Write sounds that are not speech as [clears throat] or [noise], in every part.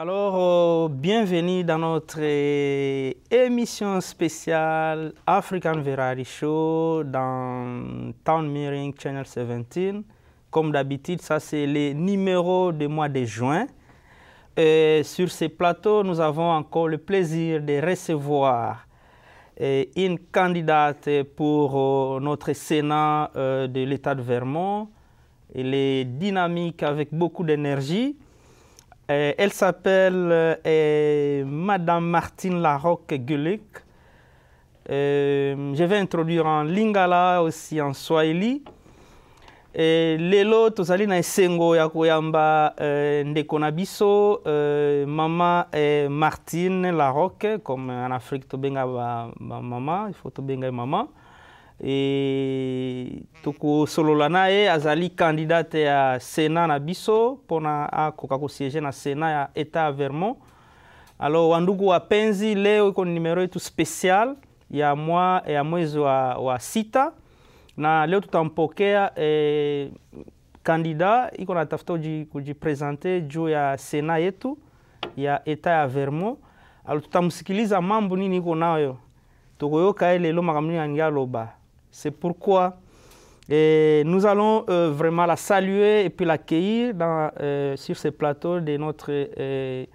Alors, euh, bienvenue dans notre émission spéciale African Variety Show dans Town Meeting Channel 17. Comme d'habitude, ça c'est les numéros du mois de juin. Et sur ce plateau, nous avons encore le plaisir de recevoir euh, une candidate pour euh, notre Sénat de l'État de Vermont. Elle est dynamique avec beaucoup d'énergie. Euh, elle s'appelle euh, Madame Martine larocque Euh, je vais introduire en Lingala aussi en Swahili. lelo tozali na esengo ya koyamba euh, ndeko na biso mama martine larocque comme en afrique tobenga il faut tobenga mama e, tokosolola na ye azali kandidate ya sénat na biso mpona akoka kosiége na sénat ya état ya vermont alors wandugu wapenzi leo iko numero yetu spécial ya, mwa, ya mwezi wa, wa sita na leo tutampokea eh, kandida iko natafuta kujipresente juu ya sena yetu ya eta ya vermo alo tutamsikiliza mambo nini iko nayo tokoyoka ye lelo makambo nini aningi aloba C'est pourquoi nous allons euh, vraiment la saluer et puis l'accueillir euh, sur ce plateau de notre euh,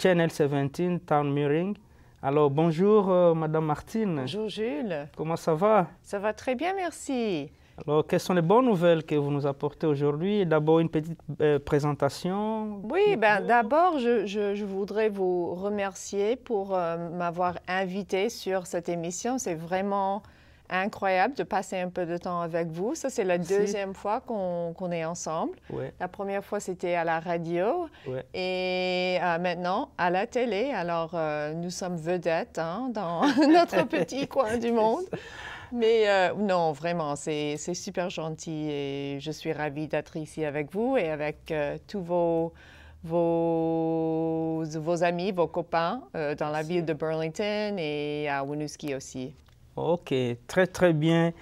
Channel 17 Town Meeting. Alors bonjour Madame Martine. Bonjour Jules. Comment ça va Ça va très bien, merci. Alors, quelles sont les bonnes nouvelles que vous nous apportez aujourd'hui D'abord, une petite présentation. Oui, ben, d'abord, je, je, voudrais vous remercier pour m'avoir invité sur cette émission. C'est vraiment incroyable de passer un peu de temps avec vous. Ça, c'est la deuxième fois qu'on est ensemble. La première fois, c'était à la radio et euh, maintenant à la télé. Alors, euh, nous sommes vedettes hein, dans [laughs] notre petit [laughs] coin du monde. Mais euh, non, vraiment, c'est super gentil et je suis ravie d'être ici avec vous et avec tous vos... Vos, vos, amis, vos copains dans la ville de Burlington et à Winooski aussi. Ok, très très bien.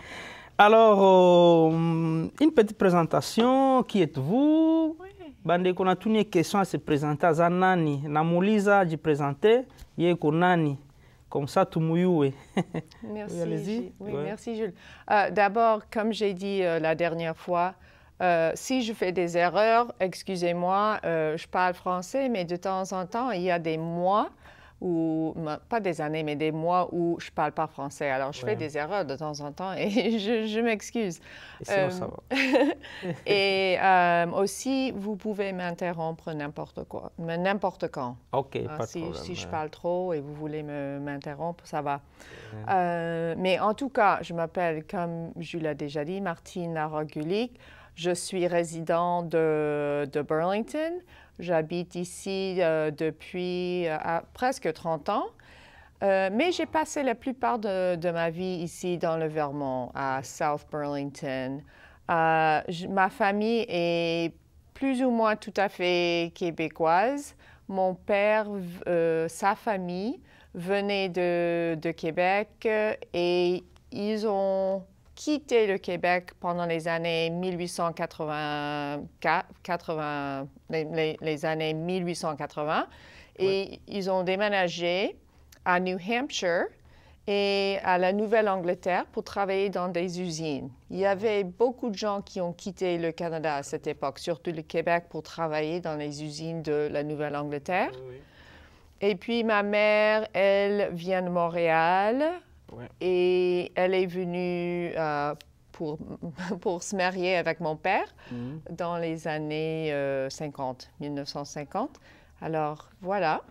Alors, euh, une petite présentation. Qui êtes-vous bandeko qu'on a ye question à présenter. nani namuuliza présenter, présenter. nani comme ça tout [laughs] merci, oui, merci jules euh, d'abord comme j'ai dit euh, la dernière fois si je fais des erreurs, excusez-moi, je parle français, mais de temps en temps, il y a des mois ou pas des années, mais des mois où je parle pas français. Alors, je fais des erreurs de temps en temps et [laughs] je, m'excuse. Et euh, ça va. [laughs] et euh, aussi, vous pouvez m'interrompre n'importe quoi, mais n'importe quand. OK, ah, pas si, de problème. Si je parle trop et vous voulez m'interrompre, ça va. Euh, mais en tout cas, je m'appelle, comme je l'ai déjà dit, Martine Larogulic. Je suis résidente de, de Burlington. J'habite ici euh, depuis euh, presque 30 ans, euh, mais j'ai passé la plupart de, de, ma vie ici dans le Vermont, à South Burlington. ma famille est plus ou moins tout à fait québécoise. Mon père, sa famille venait de, de Québec et ils ont quitté le Québec pendant les années les, années 1880, et ils ont déménagé à New Hampshire et à la Nouvelle-Angleterre pour travailler dans des usines. Il y avait beaucoup de gens qui ont quitté le Canada à cette époque, surtout le Québec, pour travailler dans les usines de la Nouvelle-Angleterre. Et puis ma mère, elle vient de Montréal et elle est venue euh, pour, [laughs] pour se marier avec mon père mhm. dans les années 50, euh, 1950. Alors voilà.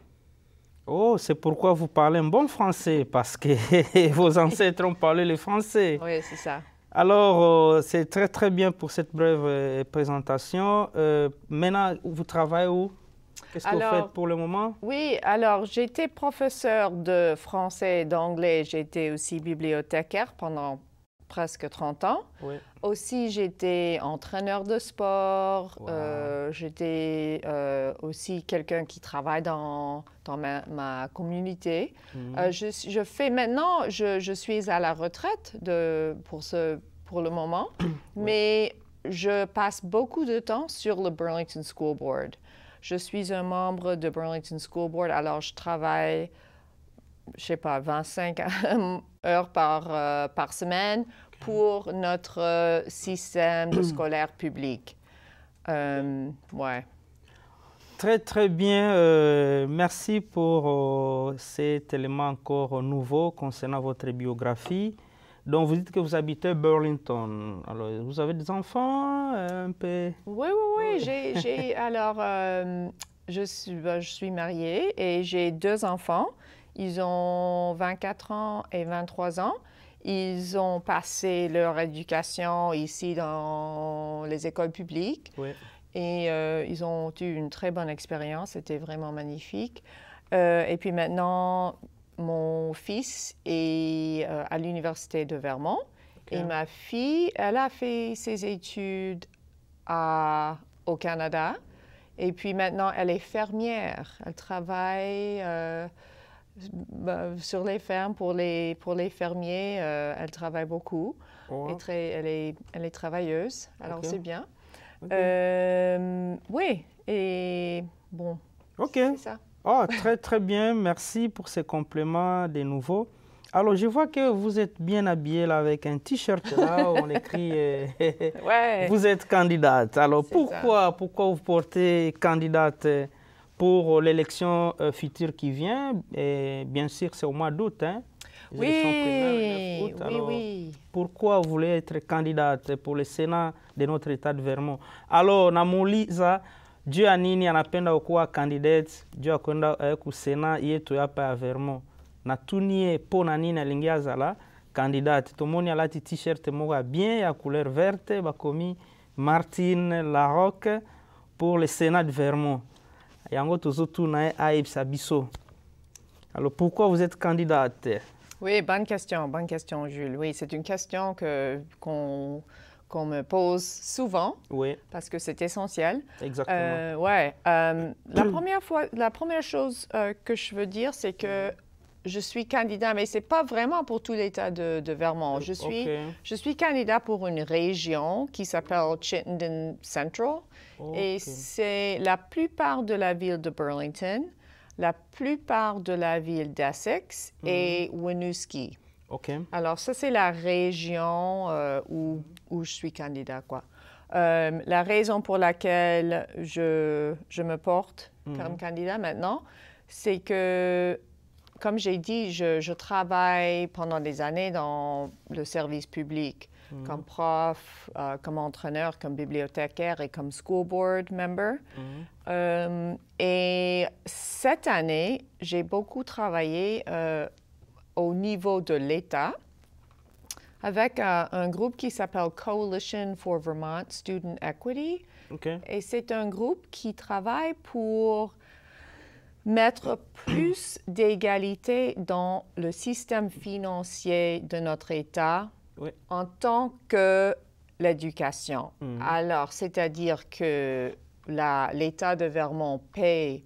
Oh, c'est pourquoi vous parlez un bon français, parce que [laughs] vos ancêtres ont parlé le français. Oui, c'est ça. Alors, euh, c'est très, très bien pour cette brève présentation. maintenant, vous travaillez où Qu'est-ce que vous faites pour le moment? Oui, alors j'étais professeur de français et d'anglais. J'étais aussi bibliothécaire pendant presque 30 ans. Oui. Aussi, j'étais entraîneur de sport. Euh, j'étais euh, aussi quelqu'un qui travaille dans, dans ma, communauté. Mhm. Euh, je, fais maintenant, je, je, suis à la retraite de, pour, ce, pour le moment, [coughs] mais je passe beaucoup de temps sur le Burlington School Board. Je suis un membre de Burlington School Board, alors je travaille, je sais pas, 25 [laughs] heures par, euh, par semaine pour notre euh, système [clears throat] scolaire public. Euh, ouais. Très, très bien. Euh, merci pour cet élément encore nouveau concernant votre biographie. Donc, vous dites que vous habitez Burlington. Alors, vous avez des enfants euh, un peu Oui, oui, oui. J'ai, [laughs] alors, euh, je, suis, ben, je suis mariée et j'ai deux enfants. Ils ont 24 ans et 23 ans. Ils ont passé leur éducation ici dans les écoles publiques. Oui. Et euh, ils ont eu une très bonne expérience. C'était vraiment magnifique. et puis maintenant, mon fils est euh, à l'université de Vermont et ma fille, elle a fait ses études à, au Canada et puis maintenant elle est fermière. Elle travaille euh, bah, sur les fermes pour les, pour les fermiers. Euh, elle travaille beaucoup. Oh, et très, elle, est, elle est travailleuse, alors c'est bien. oui, et bon. OK. C'est ça. Oh, très très bien, merci pour ces compléments de nouveau. Alors, je vois que vous êtes bien habillée là avec un t-shirt là où on écrit euh, [laughs] Vous êtes candidate. Alors, pourquoi, pourquoi vous portez candidate euh, pour euh, l'élection future qui vient Et Bien sûr, c'est au mois d'août. Hein. Oui, oui, oui. Pourquoi vous voulez être candidate pour le Sénat de notre État de Vermont Alors, Namoulisa, juu ya nini anapenda kuwa candidate juu ya kwenda eh, kusena yetu hapa ya Vermont na tunie po na lingia zala candidate. kandidate tomoni alati t-shirt moko ya bien ya couleur verte bakomi Martin Larocque pour le Sénat de Vermont yango tozotuna ye ayebisa biso alors pourquoi vous êtes candidate oui bonne question bonne question Jules oui c'est une question que qu'on qu'on me pose souvent, parce que c'est essentiel. Exactement. Euh, ouais. Euh, la première fois, la première chose euh, que je veux dire, c'est que je suis candidat, mais c'est pas vraiment pour tout l'État de, Vermont. Je suis, je suis candidat pour une région qui s'appelle Chittenden Central, et c'est la plupart de la ville de Burlington, la plupart de la ville d'Essex et mhm. Winooski. Alors, ça, c'est la région euh, où, je suis candidat, quoi. Euh, la raison pour laquelle je, me porte comme mhm. candidat maintenant, c'est que, comme j'ai dit, je, travaille pendant des années dans le service public, mhm. comme prof, euh, comme entraîneur, comme bibliothécaire et comme school board member. Mhm. et cette année, j'ai beaucoup travaillé au niveau de l'État avec un, groupe qui s'appelle Coalition for Vermont Student Equity. Et c'est un groupe qui travaille pour mettre plus d'égalité dans le système financier de notre État en tant que l'éducation. Mhm. Alors, c'est-à-dire que l'État de Vermont paye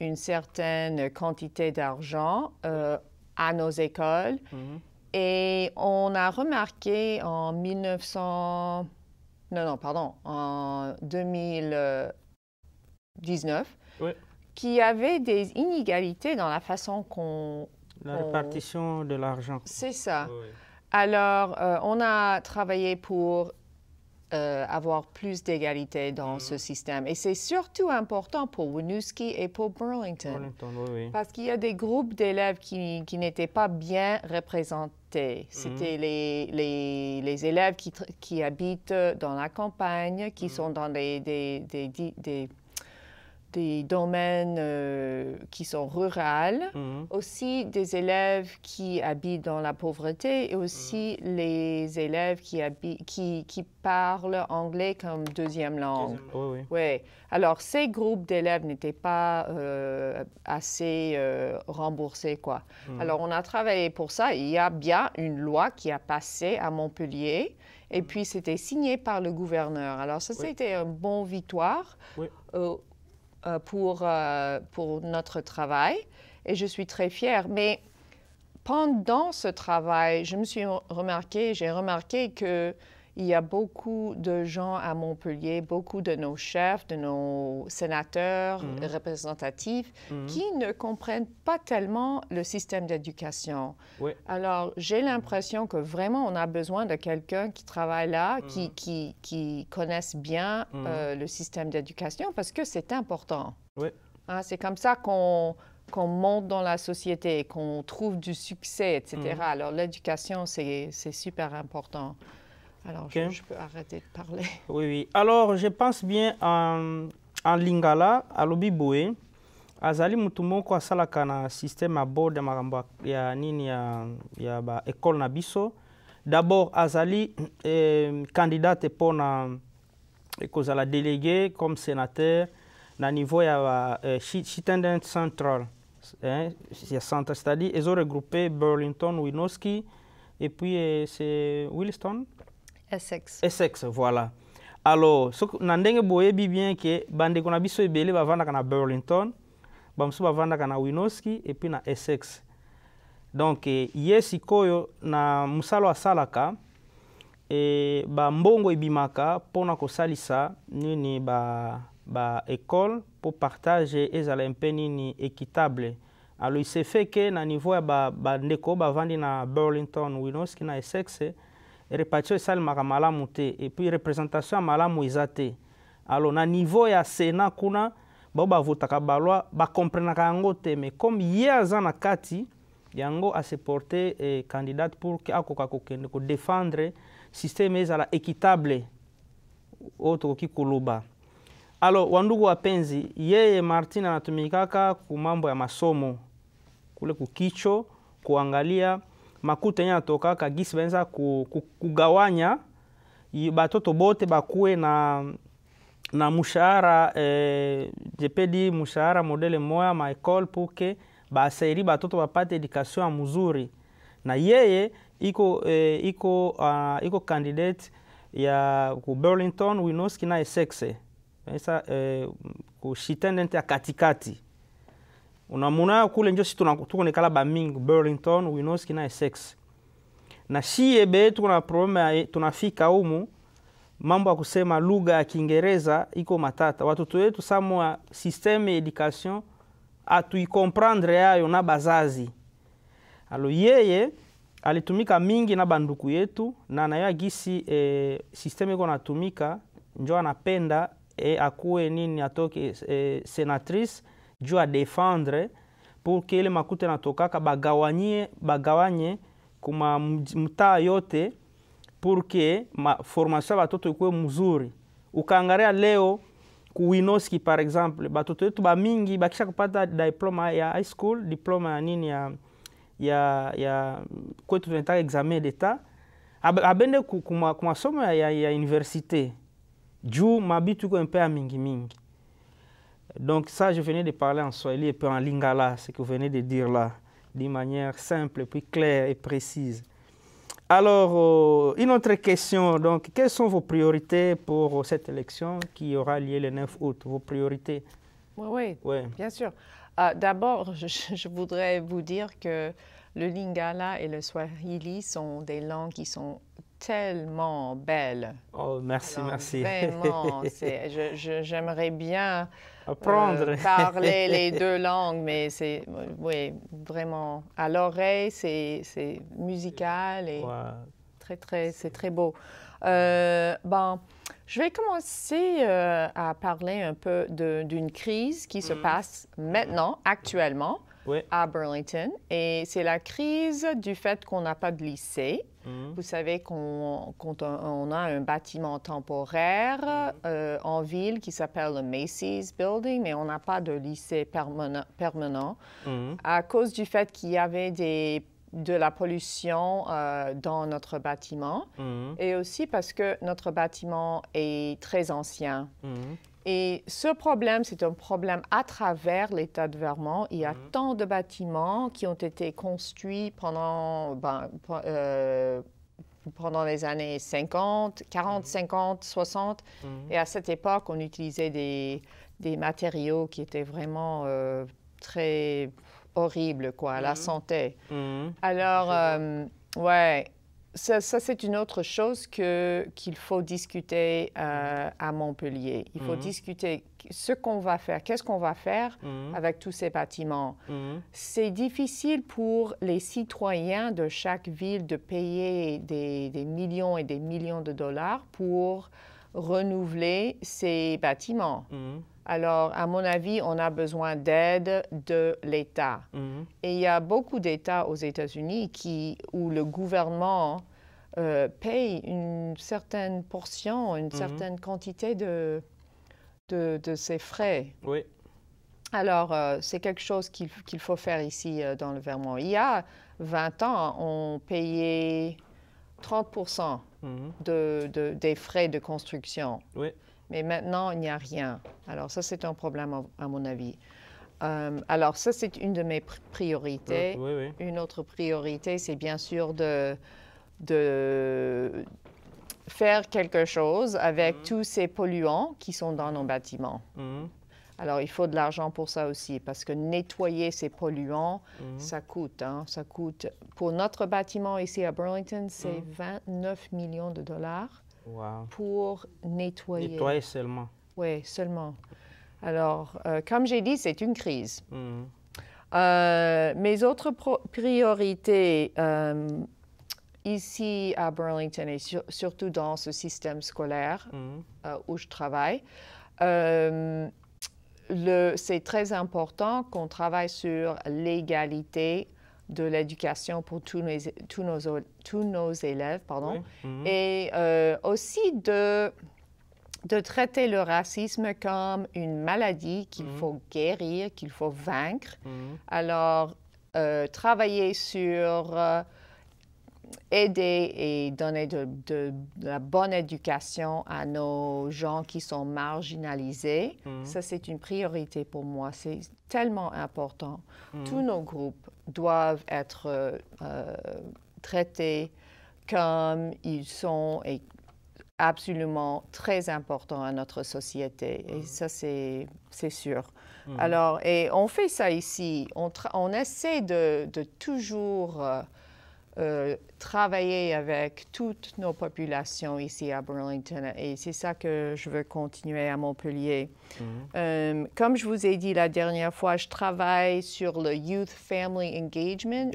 une certaine quantité d'argent euh, à nos écoles. Mhm. Et on a remarqué en 1900... Non, non, pardon, en 2019, qu'il y avait des inégalités dans la façon qu'on... La répartition de l'argent. C'est ça. Alors, euh, on a travaillé pour euh, avoir plus d'égalité dans ce mm. système. Et c'est surtout important pour Winooski et pour Burlington. Parce qu'il y a des groupes d'élèves qui, qui n'étaient pas bien représentés. C'était mm. les, les, les, élèves qui, qui, habitent euh, dans la campagne, qui mm. sont dans des des domaines euh, qui sont ruraux, mhm. aussi des élèves qui habitent dans la pauvreté et aussi mhm. les élèves qui, habitent, qui, qui, parlent anglais comme deuxième langue. Oui, oui. Ouais. Alors, ces groupes d'élèves n'étaient pas euh, assez euh, remboursés. Quoi. Mhm. Alors, on a travaillé pour ça. Il y a bien une loi qui a passé à Montpellier et puis c'était signé par le gouverneur. Alors, ça, c'était une bonne victoire. Oui. Euh, pour, euh, pour notre travail et je suis très fière. Mais pendant ce travail, je me suis remarquée, j'ai remarqué que il y a beaucoup de gens à Montpellier, beaucoup de nos chefs, de nos sénateurs mhm. représentatifs mhm. qui ne comprennent pas tellement le système d'éducation. Alors, j'ai l'impression que vraiment, on a besoin de quelqu'un qui travaille là, mhm. qui, connaisse bien euh, le système d'éducation parce que c'est important. Hein, c'est comme ça qu'on qu'on monte dans la société, qu'on trouve du succès, etc. Alors l'éducation, c'est super important. Alors, je, peux arrêter de parler. [laughs] Oui, oui. Alors, je pense bien en, Lingala, à Lobiboe. azali mutu moko asalaka na système à bord de makambo ya nini ya, ya école na d'abord azali est [clears throat] eh, na, pour eh, la délégué comme sénateur au niveau eh, de central hein, centre c'est-à-dire regroupé burlington winoski et puis c'est williston essex essex voilà alors so, na ndenge boyebi bien ke bandeko na biso ebele bavandaka na burlington bamosusu bavandaka na winoski epuis na essex donk eh, ye sikoyo na mosala asalaka e, bambongo ebimaka mpona kosalisa nini ba, ba ekole mpo partage ezala mpe nini équitable alors il se fait ke na niveau ya bandeko ba bavandi na burlington winoski na essex répartition esalemaka malamu te epuis représentation ya malamu eza te alors na niveau ya sénat kuna bao bavotaka balwa bakomprenaka yango te mais comme ye aza na kati yango aseporte eh, candidate pour ke akoka kokende kodefendre systeme ezala équitable oyo tokoki koloba alors wandugu wapenzi yeye martin anatumikaka ku mambo ya masomo kule kukicho kuangalia makuta yenye anatokaka gisi benza kugawanya batoto bote bakuwe na na mushahara eh, jepedi mushahara modele moya maekole puke basairi batoto bapate edukation ya muzuri na yeye iko eh, iko uh, iko candidate ya ku Burlington Winoski na Essex sasa eh, ku ya katikati unamunayo kule njo si tuko nekala bamingi burlington winoski na essex na siye be tuko na probleme tunafika umu mambo ya kusema lugha ya kiingereza iko matata watoto wetu samoa systeme ya education atuikomprendre yayo na bazazi alo yeye alitumika mingi na banduku yetu na nayo agisi e, systeme iko natumika njo anapenda e, akuwe nini atoke e, senatrice juu ya defendre pour ile makuta natokaka bagawanye bagawanye kuma mtaa yote porke que formation ya batoto ikuwe mzuri. Ukaangalia leo kuwinoski par exemple, batoto yetu bamingi bakisha kupata diploma ya high school, diploma ya nini ya, ya, ya kwetu tunaitaka examen d'etat abende kumasomo kuma ya, ya, ya universite juu mabitu iko mpea mingi mingi Donc ça, je venais de parler en swahili et puis en lingala, ce que vous venez de dire là, d'une manière simple, puis claire et précise. Alors, euh, une autre question, donc, quelles sont vos priorités pour euh, cette élection qui aura lieu le 9 août Vos priorités Oui, bien sûr. Ah, d'abord, [laughs] je, voudrais vous dire que le lingala et le swahili sont des langues qui sont tellement belles. Oh, merci, merci. Vraiment, [laughs] j'aimerais bien Apprendre. Euh, parler [laughs] les deux langues, mais c'est oui, vraiment à l'oreille, c'est musical et très, très, c'est très beau. Euh, bon, je vais commencer euh, à parler un peu d'une crise qui se mm. passe maintenant, actuellement, à Burlington. Et c'est la crise du fait qu'on n'a pas de lycée. Mhm. Vous savez qu'on a un bâtiment temporaire mhm. euh, en ville qui s'appelle le Macy's Building, mais on n'a pas de lycée permanent, permanent mhm. à cause du fait qu'il y avait des de la pollution euh, dans notre bâtiment et aussi parce que notre bâtiment est très ancien. Et ce problème, c'est un problème à travers l'État de Vermont. Il y a mhm. tant de bâtiments qui ont été construits pendant, ben, euh, pendant les années 50, 40, 50, 60. Et à cette époque, on utilisait des, des matériaux qui étaient vraiment euh, très horribles, quoi, la mhm. santé. Mhm. Alors, euh, ouais ça, c'est une autre chose qu'il faut discuter euh, à Montpellier. Il faut mhm. discuter ce qu'on va faire, qu'est-ce qu'on va faire mhm. avec tous ces bâtiments. Mhm. C'est difficile pour les citoyens de chaque ville de payer des millions et des millions de dollars pour renouveler ces bâtiments. Alors, à mon avis, on a besoin d'aide de l'État. Mhm. Et il y a beaucoup d'États aux États-Unis où le gouvernement euh, paye une certaine portion, une mhm. certaine quantité de, de, ses frais. Oui. Alors, euh, c'est quelque chose qu'il faut faire ici euh, dans le Vermont. Il y a 20 ans, on payait 30 mhm. des frais de construction. Oui. Mais maintenant, il n'y a rien. Alors ça, c'est un problème, à mon avis. Euh, alors ça, c'est une de mes priorités. Une autre priorité, c'est bien sûr de, de faire quelque chose avec mm-hmm. tous ces polluants qui sont dans nos bâtiments. Mm-hmm. Alors, il faut de l'argent pour ça aussi, parce que nettoyer ces polluants, mm-hmm. ça coûte. Hein. ça coûte. Pour notre bâtiment ici à Burlington, c'est 29 millions de dollars pour nettoyer. Nettoyer seulement. Oui, seulement. Alors, euh, comme j'ai dit, c'est une crise. Mm. Euh, mes autres priorités euh, ici à Burlington et surtout dans ce système scolaire mm. où je travaille, c'est très important qu'on travaille sur l'égalité de l'éducation pour tous, tous, nos, tous nos élèves. Pardon. Mhm. Et euh, aussi de, de traiter le racisme comme une maladie qu'il mhm. faut guérir, qu'il faut vaincre. Mhm. Alors, euh, travailler sur euh, aider et donner de, la bonne éducation à nos gens qui sont marginalisés, mm. ça c'est une priorité pour moi. C'est tellement important. Mm. Tous nos groupes doivent être euh, traités comme ils sont et absolument très importants à notre société. Et mm. ça, c'est, sûr. Alors, et on fait ça ici. On, on essaie de, toujours... Euh, euh, travailler avec toutes nos populations ici à Burlington et c'est ça que je veux continuer à Montpellier. Mhm. Euh, comme je vous ai dit la dernière fois, je travaille sur le Youth Family Engagement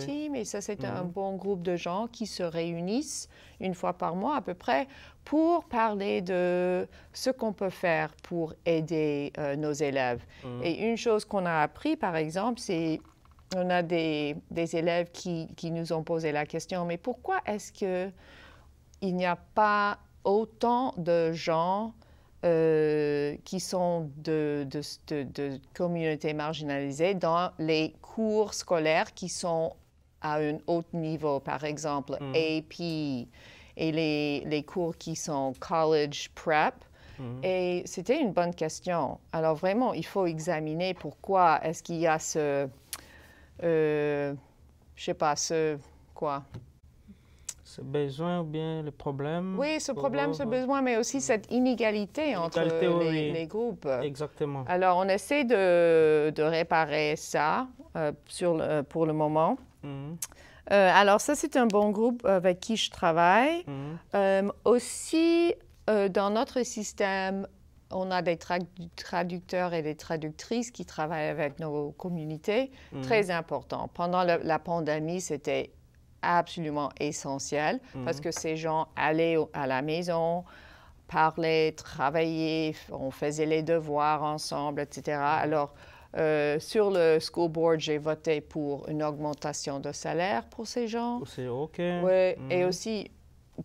Team et ça c'est un mhm. bon groupe de gens qui se réunissent une fois par mois à peu près pour parler de ce qu'on peut faire pour aider euh, nos élèves. Mhm. Et une chose qu'on a appris par exemple, c'est on a des, élèves qui, nous ont posé la question, mais pourquoi est-ce qu'il n'y a pas autant de gens euh, qui sont de, communautés marginalisées dans les cours scolaires qui sont à un haut niveau, par exemple mm. AP et les, cours qui sont college prep. Mm. Et c'était une bonne question. Alors vraiment, il faut examiner pourquoi est-ce qu'il y a ce, euh, je sais pas, ce quoi ce besoin ou bien le problème Oui, ce problème, ce euh, besoin, mais aussi cette inégalité, entre les, groupes. Exactement. Alors, on essaie de, de réparer ça euh, sur euh, pour le moment. Mhm. alors, ça, c'est un bon groupe avec qui je travaille. Mhm. aussi, dans notre système on a des traducteurs et des traductrices qui travaillent avec nos communautés, mhm. très important. Pendant la, pandémie, c'était absolument essentiel parce mhm. que ces gens allaient à la maison, parlaient, travaillaient, on faisait les devoirs ensemble, etc. Mhm. Alors, euh, sur le school board, j'ai voté pour une augmentation de salaire pour ces gens. Oh, c'est OK. Oui, et aussi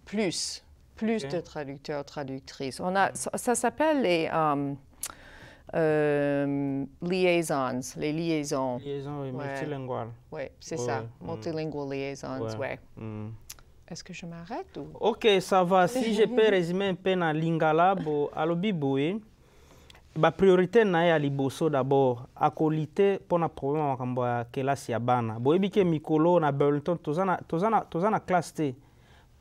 plus plus de traducteurs, traductrices. On a, mm. ça, s'appelle les um, euh, liaisons, les liaisons. Liaisons multilinguales. Oui, c'est ça, mm. multilingual liaisons, ouais. Mm. Est-ce que je m'arrête ou... Ok, ça va. si je peux [laughs] résumer un peu dans lingala, bo, alobi boye, eh. ba priorité na ya liboso d'abord, pour pona problème makambo la kelasi ya bana. Boyebi ke mikolo na Burlington tozana tozana tozana classe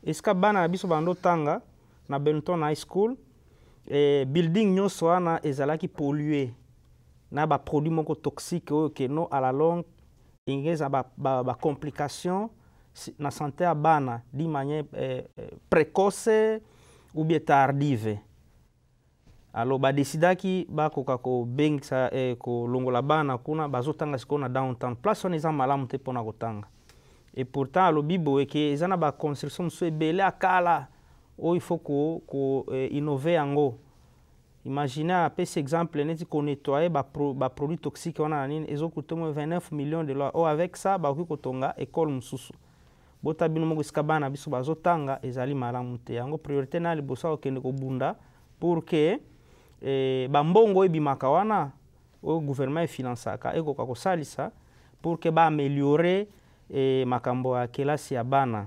esika bana na biso bando tanga na benton high school e, building nyonso wana ezalaki polue na baproduit moko toxique oyo keno à la longue elingi eza bacomplication ba, ba na santé ya bana d'une manière eh, précoce ou bien tardive alo badesidaki bakoka kobengisa eh, kolongola bana kuna bazotanga sikoyo na downtown place wana eza malamu te mpona kotanga et pourtant alobi boye ke eza na baconstruction mosusu ebele akala oyo ifo koinnove ko, eh, yango imagine apesi ah, exemple neti konetoye baproduit ba toxique wana na nini ezokuta mo 29 million de dollars oyo avec ça bakoki kotonga ekole mosusu bota bino moko esika bana biso bazotanga ezali malamu te yango priorité na liboso akokende kobunda pour ke eh, bambongo oyo ebimaka wana oyo gouvernement efinançaka ekoka kosalisa pour ke baaméliore e, makambo ya kelasi ya bana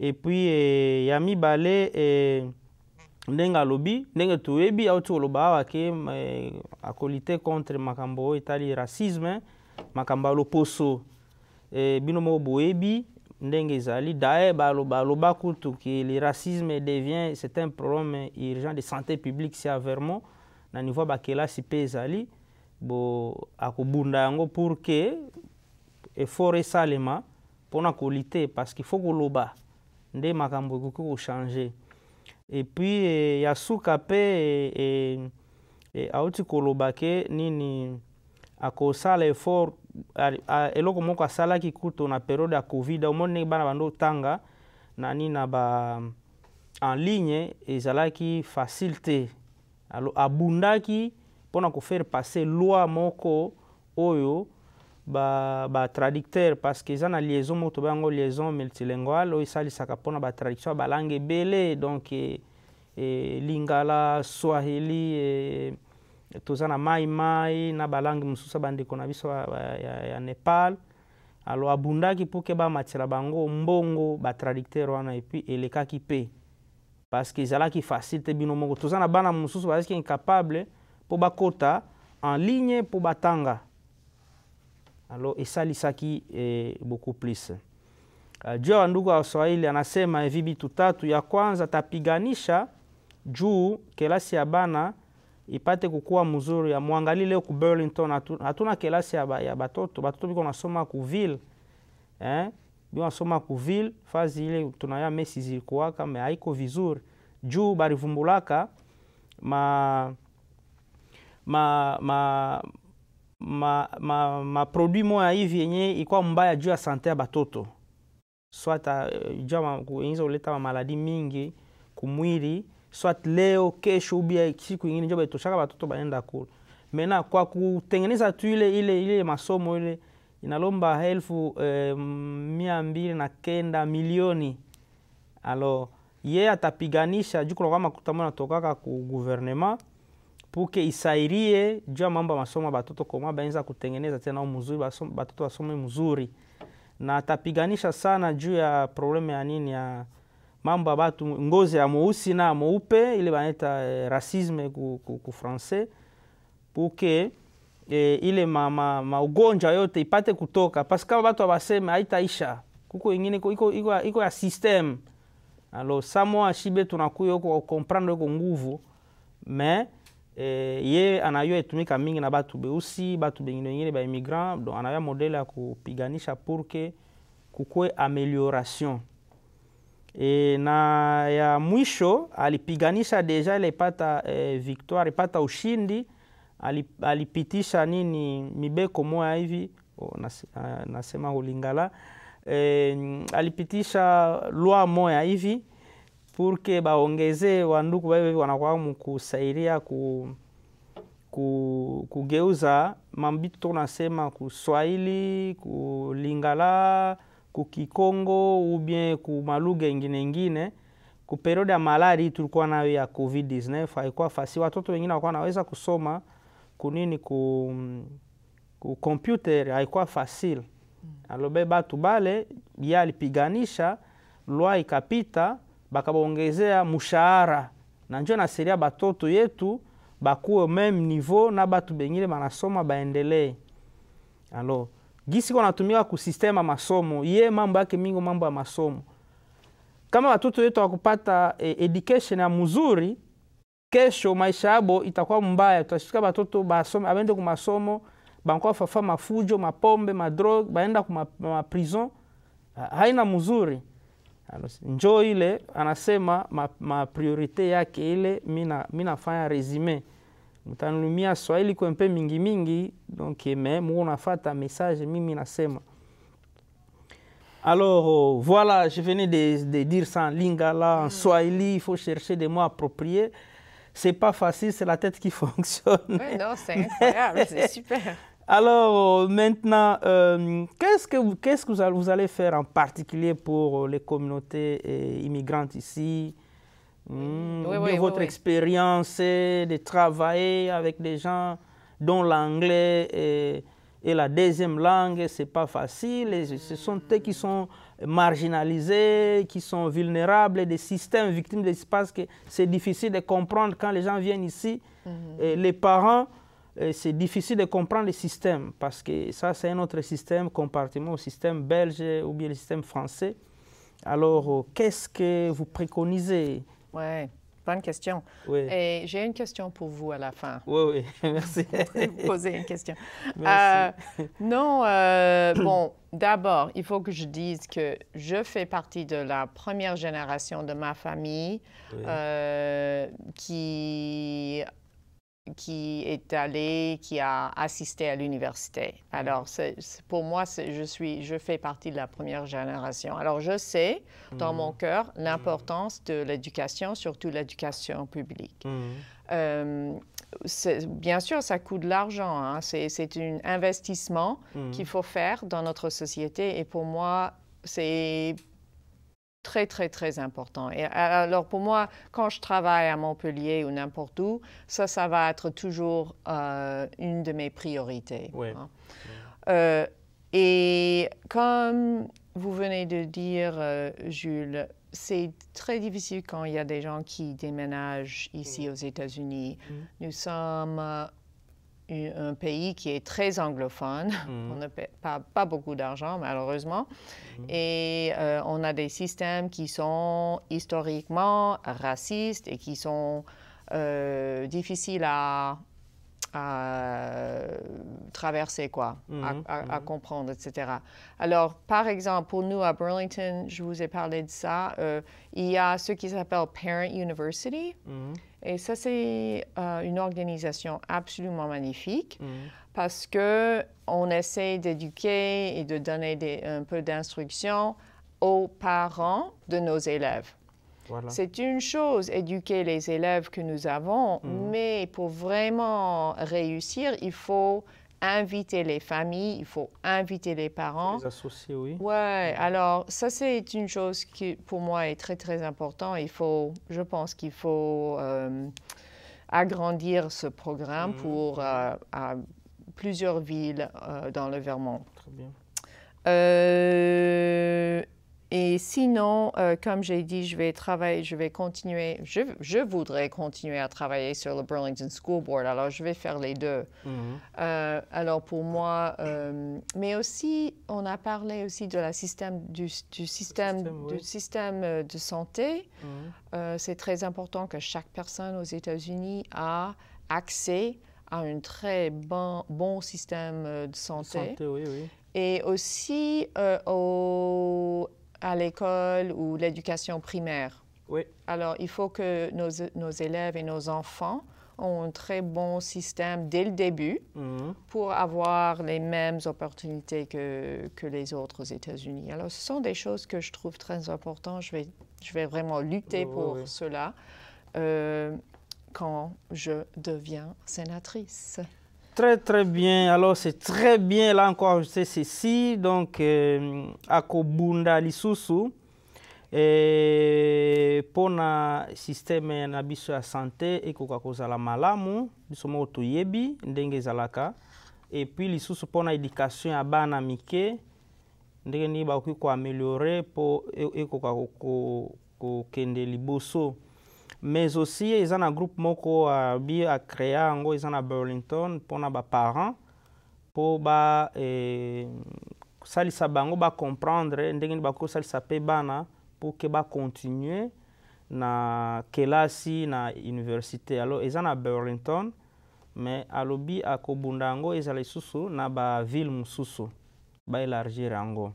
epui e, ya mibale e, ndenge alobi ndenge toyebi auti koloba awa ke e, akolite contre makambo oyo etali racisme makambo ya loposo e, bino moko boyebi ndenge ezali daye baloba kutu ke le racisme devient c'est un problème urgent de santé publique si avermont na niveau ya bakelasi mpe ezali bo akobunda yango pour ke effort esalema mpona kolite parceke fo koloba nde makambo ekoki kochange epuis e, eh, ya suka mpe e, eh, e, eh, auti koloba ke nini akosala effort eloko moko asalaki kutu na periode ya covid omoni ndenge bana bando otanga na nini na ba en ligne ezalaki facile te alo abundaki mpona kofaire passe loi moko oyo batraducteur ba parce que eza na liaison moko tobe yango liaison multilingual oyo esalisaka mpona batraduction ya balange ebele donc e, e, lingala swahili e, toza na mai mai na balange mosusu bandeko na biso ya, ya nepal alo abundaki mpo ke bamatela bango mbongo batraducteur wana epui elekaki mpe parce que ezalaki facile te bino moko toza na bana mosusu bazalaki incapable mpo bakota en ligne mpo batanga alo esalisaki e, beaucoup plus juu euh, ya wandugu wa Waswahili anasema hivi eh, vitu tatu. Ya kwanza tapiganisha juu kelasi ya bana ipate kukua mzuri. Amwangali leo ku Burlington hatuna kelasi ya, ya batoto batoto biko nasoma ku ville eh? biko ku ville fazi ile tunaya mesi zilikuwaka me haiko vizuri juu barivumbulaka ma, ma, ma maprodui ma, ma moya hivi yenye ikwa mbaya juu ya sante ya batoto swat eh, juu kuingiza mamaladi mingi kumwili swat leo kesho ubia siku ingine njo baitoshaka batoto baenda kula mena kwa kutengeneza tu ile ile ile masomo ile inalomba elfu eh, mia mbili na kenda milioni alo ye atapiganisha juu kunakwama kutamona tokaka ku guvernema puke isairie juu ya mambo ya masomo batoto koma baenza kutengeneza tena mzuri batoto wasome mzuri, na tapiganisha sana juu ya problemu ya nini ya mambo ya batu ngozi ya mweusi na mweupe ile banaita eh, rasisme ku, ku, ku francais puke eh, ile maugonjwa ma, ma yote ipate kutoka, parce kama batu abaseme haitaisha, kuko ingine iko ya systeme alo samoa shibe tunakuya huko comprendre huko nguvu mais e, ye anayo etumika mingi na batu beusi batu bengine wengine ba immigrant donc anayo modele ya kupiganisha purke kukwe amelioration e, eh, na ya mwisho alipiganisha deja ile ipata e, eh, victoire ipata ushindi alipitisha nini mibeko moya hivi oh, ah, nasema hulingala e, alipitisha lwa moya hivi purke baongeze wanduku wawe wanakuwa mukusaidia ku, ku, kugeuza mambito tunasema kuswahili kulingala kukikongo ubien kumalugha ingine ingine ku periode ya malari tulikuwa nayo ya covid-19 haikuwa fasi watoto wengine wakuwa naweza kusoma kunini ku, ku computer haikuwa mm. alobe batu bale ye alipiganisha lwa ikapita bakabongezea mushahara na njo nasiria batoto yetu bakuwe meme niveau na batu bengine banasoma baendelee alo gisi ko natumika kusistema masomo ye mambo yake mingi mambo ya masomo kama watoto yetu wakupata eh, education ya mzuri kesho maisha yabo itakuwa mbaya tutashika batoto basome abende ku masomo bankwa fafa mafujo mapombe madrog baenda ku ma, ma, prison haina mzuri njo ile anasema mapriorite ma yake ile mi nafanya resume mtanulumia swahili kwempe mingi mingi donc me muko nafata message mimi nasema alors voilà je venais de, de dire ça en lingala en mm. swahili il faut chercher des mots appropriés c'est pas facile c'est la tête qui [laughs] fonctionne oui, non c'est incroyable c'est super alors maintenant, euh, qu'est-ce que, vous allez faire en particulier pour euh, les communautés euh, immigrantes ici hmm, votre expérience, de travailler avec des gens dont l'anglais est, la deuxième langue, ce n'est pas facile. ce sont eux qui sont marginalisés, qui sont vulnérables, des systèmes victimes d'espace que c'est difficile de comprendre quand les gens viennent ici. Mhm. les parents euh, c'est difficile de comprendre les systèmes, parce que ça, c'est un autre système compartiment au système belge ou bien le système français. Alors, euh, qu'est-ce que vous préconisez Oui, bonne question. Et euh, j'ai une question pour vous à la fin. Oui, oui, [laughs] merci. vous poser une question. [laughs] Merci. non, [coughs] bon, d'abord, il faut que je dise que je fais partie de la première génération de ma famille qui qui est allé, qui a assisté à l'université. Mm. Alors, pour moi, je, suis, je fais partie de la première génération. Alors, je sais, dans mm. mon cœur, mm. l'importance de l'éducation, surtout l'éducation publique. Euh, bien sûr, ça coûte de l'argent. Hein. C'est un investissement qu'il faut faire dans notre société. Et pour moi, c'est très, très, très important. Et euh, alors pour moi, quand je travaille à Montpellier ou n'importe où, ça, ça va être toujours euh, une de mes priorités. Hein. Euh, et comme vous venez de dire, Jules, c'est très difficile quand il y a des gens qui déménagent ici mm. aux États-Unis. Mm. Nous sommes un pays qui est très anglophone. Mhm. [laughs] On n'a pas, pas, beaucoup d'argent, malheureusement. Mhm. Et euh, on a des systèmes qui sont historiquement racistes et qui sont euh, difficiles à, euh, traverser, quoi, mhm. à, comprendre, etc. Alors, par exemple, pour nous à Burlington, je vous ai parlé de ça, il y a ce qui s'appelle Parent University et ça, c'est euh, une organisation absolument magnifique mm. parce que on essaie d'éduquer et de donner des, un peu d'instruction aux parents de nos élèves. C'est une chose, éduquer les élèves que nous avons, mm. mais pour vraiment réussir, il faut inviter les familles, il faut inviter les parents. Les associés, oui. Ouais, alors ça c'est une chose qui pour moi est très très important. Il faut, je pense qu'il faut euh, agrandir ce programme mm. pour euh, à plusieurs villes euh, dans le Vermont. Très bien. Et sinon, euh, comme j'ai dit, je vais travailler, je vais continuer, je, je, voudrais continuer à travailler sur le Burlington School Board, alors je vais faire les deux. Mhm. Euh, alors pour moi, euh, mais aussi, on a parlé aussi de la système, du, système, système de santé. Mhm. C'est très important que chaque personne aux États-Unis a accès à un très bon, bon système de santé. santé oui, oui. Et aussi au à l'école ou l'éducation primaire. Oui. Alors, il faut que nos, nos, élèves et nos enfants ont un très bon système dès le début mhm. pour avoir les mêmes opportunités que, que les autres aux États-Unis. Alors, ce sont des choses que je trouve très importantes. Je vais, je vais vraiment lutter pour cela euh, quand je deviens sénatrice. Très très bien. Alors c'est très bien là encore je sais ceci donc à euh, akobunda lisusu e, pona systeme eh, na biso ya santé ekoka kozala malamu biso moko toyebi ndenge ezalaka et puis lisusu une éducation ya bana mike ndenge nini pour améliorer, pour e-, ekoka kokende liboso mais aussi eza na groupe moko abi acréa yango eza na burlington mpona baparent mpo bakosalisa eh, bango bacomprendre ndenge nini bakosalisa mpe bana mpo ke bakontinue na kelasi na université alors eza na burlington mais alobi akobunda yango ezala lisusu na baville mosusu baélargir yango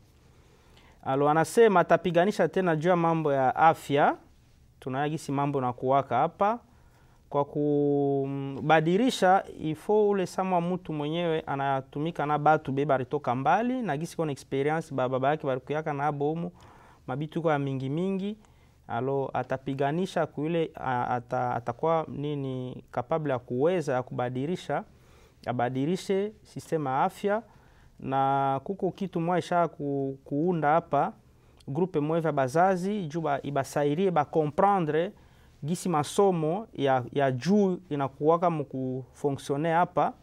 alo anasema atapiganisha tena juu ya mambo ya euh, afya tunaona mambo na kuwaka hapa kwa kubadilisha ifo ule sama mtu mwenyewe anatumika na batu be baritoka mbali na gisi kona experience baba yake barikuyaka na bomu mabitu kwa mingi mingi alo atapiganisha kuile ata, atakuwa nini kapable ya kuweza ya kubadilisha abadilishe sistema ya afya na kuko kitu mwaisha ku, kuunda hapa grupe mwe vya bazazi juu ibasairie bakomprendre gisi masomo ya, ya juu inakuwaka mukufonksione hapa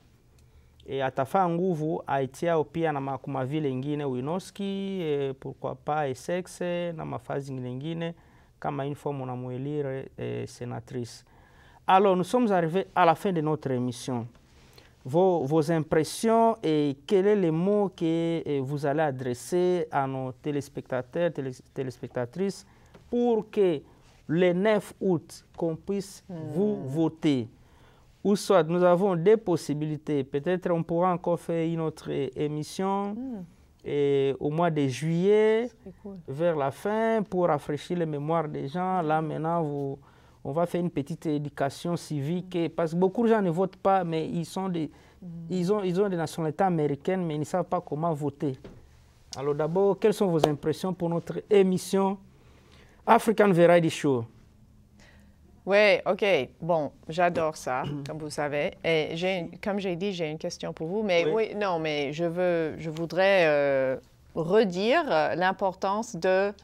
e, atafaa nguvu aitiao pia na makumavile ingine uinoski e, pourquoi pas esexe na mafazi ingine ingine kama uniforme unamuelire e, sénatrice alors nous sommes arrivés à la fin de notre émission vos, impressions et quel est le mot que euh, vous allez adresser à nos téléspectateurs, téléspectatrices, pour que le 9 août, qu'on puisse euh. vous voter. Ou soit nous avons des possibilités. Peut-être on pourra encore faire une autre émission hmm. et au mois de juillet, vers la fin, pour rafraîchir les mémoires des gens. Là, maintenant, vous, on va faire une petite éducation civique, parce que beaucoup de gens ne votent pas, mais ils, sont des, mm. ils, ont, ils des nationalités américaines, mais ils ne savent pas comment voter. Alors d'abord, quelles sont vos impressions pour notre émission African Variety Show oui, OK. Bon, j'adore ça, comme vous savez. Et comme j'ai dit, j'ai une question pour vous. Mais oui, non, mais je, veux, je voudrais euh, redire euh, l'importance de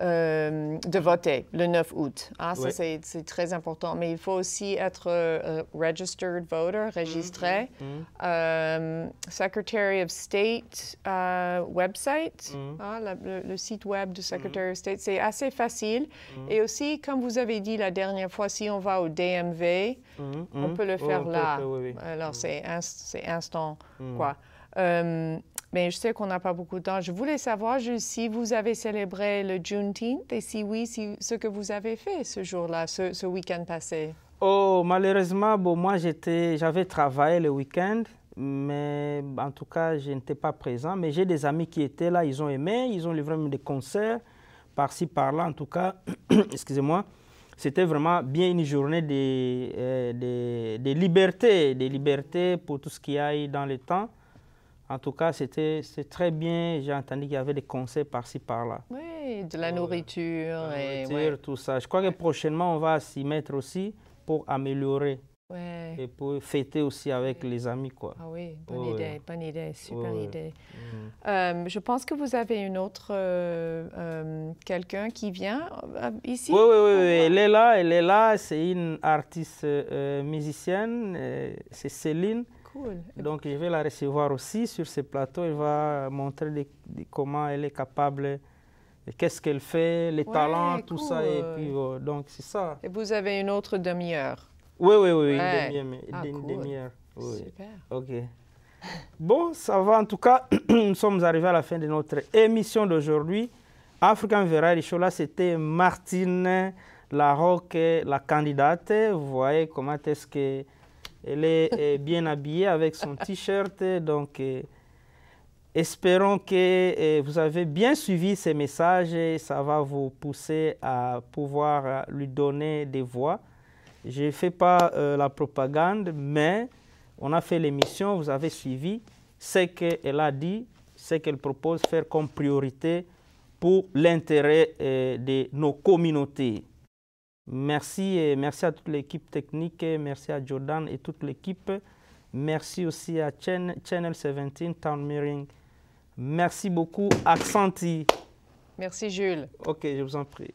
euh, de voter le 9 août. Ah, ça, c'est très important. Mais il faut aussi être euh, euh, registered voter, registré. Mm-hmm. Mm-hmm. Secretary of State website, mm-hmm. ah, le, site web du Secretary of State, c'est assez facile. Et aussi, comme vous avez dit la dernière fois, si on va au DMV, on peut le faire là. Alors, c'est instant, quoi. Mais je sais qu'on n'a pas beaucoup de temps. Je voulais savoir si vous avez célébré le Juneteenth et si oui, si, ce que vous avez fait ce jour-là, ce, week-end passé. Oh, malheureusement, bon, moi, j'avais travaillé le week-end, mais en tout cas, je n'étais pas présent. Mais j'ai des amis qui étaient là, ils ont aimé, ils ont livré des concerts, par-ci, par-là, en tout cas, [coughs] excusez-moi. C'était vraiment bien une journée de, euh, de, de, liberté, de liberté pour tout ce qui aille dans le temps. En tout cas, c'était très bien. J'ai entendu qu'il y avait des conseils par-ci, par-là. Oui, de la nourriture. et, nourriture tout ça. Je crois que prochainement, on va s'y mettre aussi pour améliorer. Et pour fêter aussi avec les amis, quoi. Ah oui, bonne idée, bonne idée, super idée. Mm. Euh, je pense que vous avez une autre, euh, euh, quelqu'un qui vient ici. Oui, oui, oui, oui. elle est là, elle est là. C'est une artiste musicienne, c'est Céline. Donc, je vais la recevoir aussi sur ce plateau. Elle va montrer comment elle est capable, qu'est-ce qu'elle fait, les talents, tout ça. Et puis, oh, donc, c'est ça. Et vous avez une autre demi-heure. Oui, oui, oui, une demi-heure. Ah, OK. Bon, ça va. En tout cas, [clears throat] nous sommes arrivés à la fin de notre émission d'aujourd'hui. African Variety Show, là, c'était Martine Larocque, la candidate. Vous voyez comment est-ce que elle [laughs] est bien habillée avec son t-shirt. Donc, espérons que vous avez bien suivi ces messages et ça va vous pousser à pouvoir lui donner des voix. Je ne fais pas euh, la propagande, mais on a fait l'émission, vous avez suivi ce qu'elle a dit, ce qu'elle propose faire comme priorité pour l'intérêt euh, de nos communautés. Merci et merci à toute l'équipe technique, merci à Jordan et toute l'équipe. Merci aussi à Channel 17 Town Mirroring. Merci beaucoup, Accenti. Merci Jules. Ok, je vous en prie.